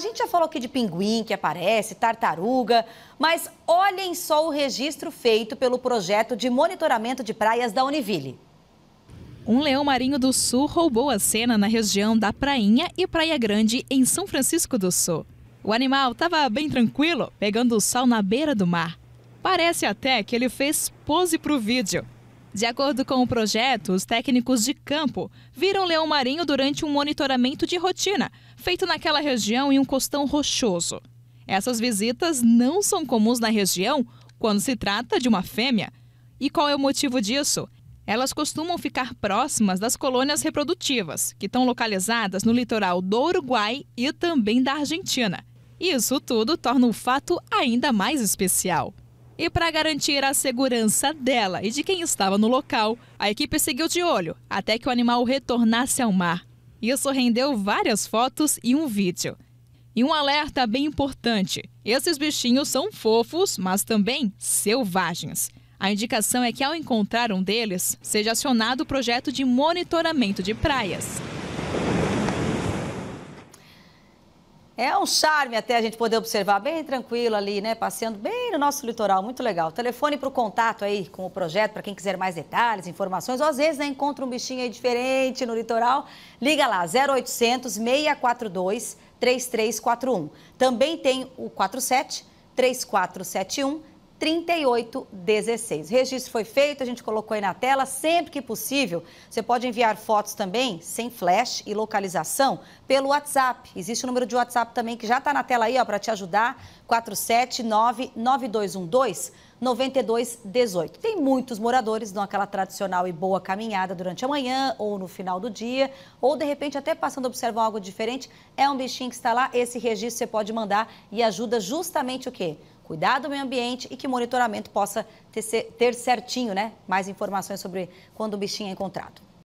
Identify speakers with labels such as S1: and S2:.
S1: A gente já falou aqui de pinguim que aparece, tartaruga, mas olhem só o registro feito pelo projeto de monitoramento de praias da Univille. Um leão
S2: marinho do sul roubou a cena na região da Prainha e Praia Grande, em São Francisco do Sul. O animal estava bem tranquilo, pegando o sol na beira do mar. Parece até que ele fez pose para o vídeo, de acordo com o projeto, os técnicos de campo viram leão marinho durante um monitoramento de rotina, feito naquela região em um costão rochoso. Essas visitas não são comuns na região quando se trata de uma fêmea. E qual é o motivo disso? Elas costumam ficar próximas das colônias reprodutivas, que estão localizadas no litoral do Uruguai e também da Argentina. Isso tudo torna o fato ainda mais especial. E para garantir a segurança dela e de quem estava no local, a equipe seguiu de olho até que o animal retornasse ao mar. Isso rendeu várias fotos e um vídeo. E um alerta bem importante: esses bichinhos são fofos, mas também selvagens. A indicação é que, ao encontrar um deles, seja acionado o projeto de monitoramento de praias.
S1: É um charme até a gente poder observar bem tranquilo ali, né? Passeando bem no nosso litoral, muito legal. Telefone para o contato aí com o projeto, para quem quiser mais detalhes, informações. Ou às vezes, né, encontra um bichinho aí diferente no litoral. Liga lá, 0800 642 3341. Também tem o 47 3471 3816. O registro foi feito, a gente colocou aí na tela. Sempre que possível, você pode enviar fotos também, sem flash e localização, pelo WhatsApp. Existe o número de WhatsApp também que já está na tela aí, ó, para te ajudar. 9212 9218. Tem muitos moradores, dão aquela tradicional e boa caminhada durante a manhã ou no final do dia, ou de repente até passando observam algo diferente, é um bichinho que está lá, esse registro você pode mandar e ajuda justamente o quê? Cuidar do meio ambiente e que o monitoramento possa ter, ter certinho, né? Mais informações sobre quando o bichinho é encontrado.